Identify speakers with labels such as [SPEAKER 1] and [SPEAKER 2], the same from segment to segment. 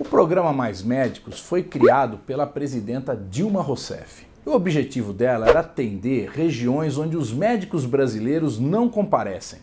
[SPEAKER 1] O programa Mais Médicos foi criado pela presidenta Dilma Rousseff. O objetivo dela era atender regiões onde os médicos brasileiros não comparecem.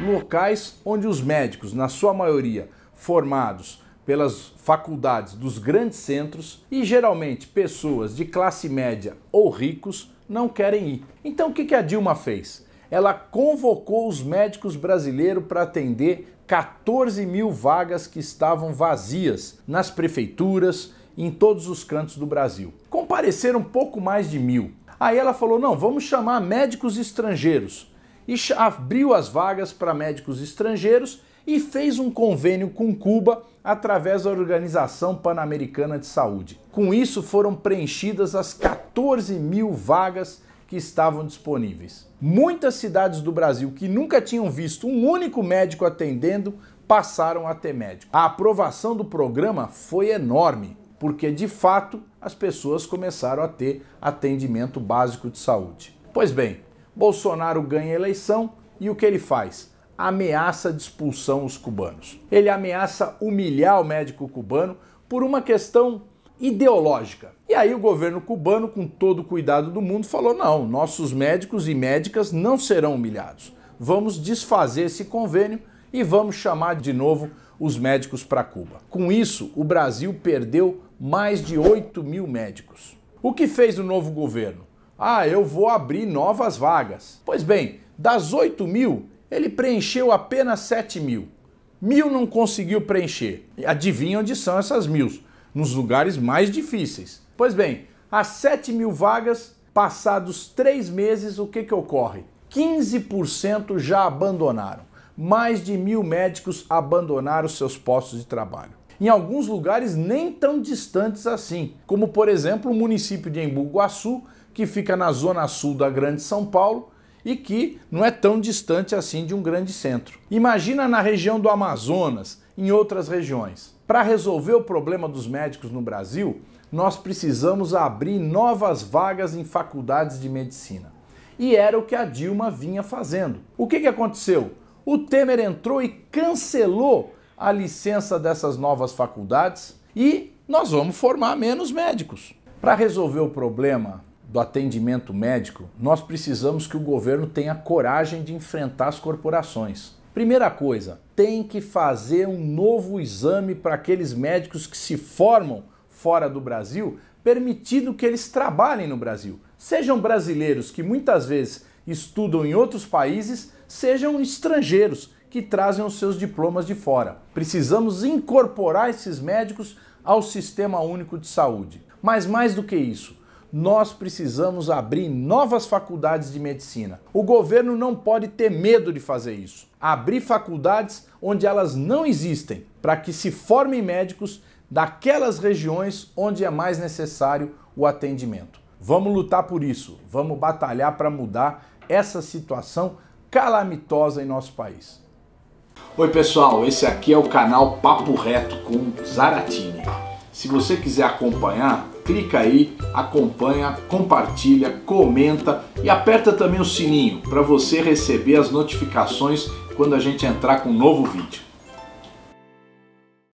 [SPEAKER 1] Locais onde os médicos, na sua maioria formados pelas faculdades dos grandes centros e geralmente pessoas de classe média ou ricos não querem ir. Então o que a Dilma fez? Ela convocou os médicos brasileiros para atender 14 mil vagas que estavam vazias nas prefeituras, em todos os cantos do Brasil. Compareceram pouco mais de mil. Aí ela falou: não, vamos chamar médicos estrangeiros. E abriu as vagas para médicos estrangeiros e fez um convênio com Cuba através da Organização Pan-Americana de Saúde. Com isso, foram preenchidas as 14 mil vagas que estavam disponíveis. Muitas cidades do Brasil que nunca tinham visto um único médico atendendo passaram a ter médico. A aprovação do programa foi enorme, porque de fato as pessoas começaram a ter atendimento básico de saúde. Pois bem, Bolsonaro ganha a eleição e o que ele faz? ameaça de expulsão os cubanos. Ele ameaça humilhar o médico cubano por uma questão ideológica. E aí o governo cubano, com todo o cuidado do mundo, falou: não, nossos médicos e médicas não serão humilhados. Vamos desfazer esse convênio e vamos chamar de novo os médicos para Cuba. Com isso, o Brasil perdeu mais de 8 mil médicos. O que fez o novo governo? Ah, eu vou abrir novas vagas. Pois bem, das 8 mil, ele preencheu apenas 7 mil. Mil não conseguiu preencher. Adivinha onde são essas mil? Nos lugares mais difíceis. Pois bem, as 7 mil vagas, passados três meses, o que, que ocorre? 15% já abandonaram. Mais de mil médicos abandonaram seus postos de trabalho. Em alguns lugares nem tão distantes assim, como por exemplo o município de Embu Guaçu, que fica na zona sul da Grande São Paulo, e que não é tão distante assim de um grande centro. Imagina na região do Amazonas, em outras regiões. Para resolver o problema dos médicos no Brasil, nós precisamos abrir novas vagas em faculdades de medicina. E era o que a Dilma vinha fazendo. O que, que aconteceu? O Temer entrou e cancelou a licença dessas novas faculdades e nós vamos formar menos médicos. Para resolver o problema do atendimento médico, nós precisamos que o governo tenha coragem de enfrentar as corporações. Primeira coisa, tem que fazer um novo exame para aqueles médicos que se formam fora do Brasil, permitindo que eles trabalhem no Brasil. Sejam brasileiros que muitas vezes estudam em outros países, sejam estrangeiros que trazem os seus diplomas de fora. Precisamos incorporar esses médicos ao Sistema Único de Saúde. Mas mais do que isso, nós precisamos abrir novas faculdades de medicina. O governo não pode ter medo de fazer isso. Abrir faculdades onde elas não existem, para que se formem médicos daquelas regiões onde é mais necessário o atendimento. Vamos lutar por isso, vamos batalhar para mudar essa situação calamitosa em nosso país. Oi, pessoal, esse aqui é o canal Papo Reto com Zaratini. Se você quiser acompanhar, clica aí, acompanha, compartilha, comenta e aperta também o sininho para você receber as notificações quando a gente entrar com um novo vídeo.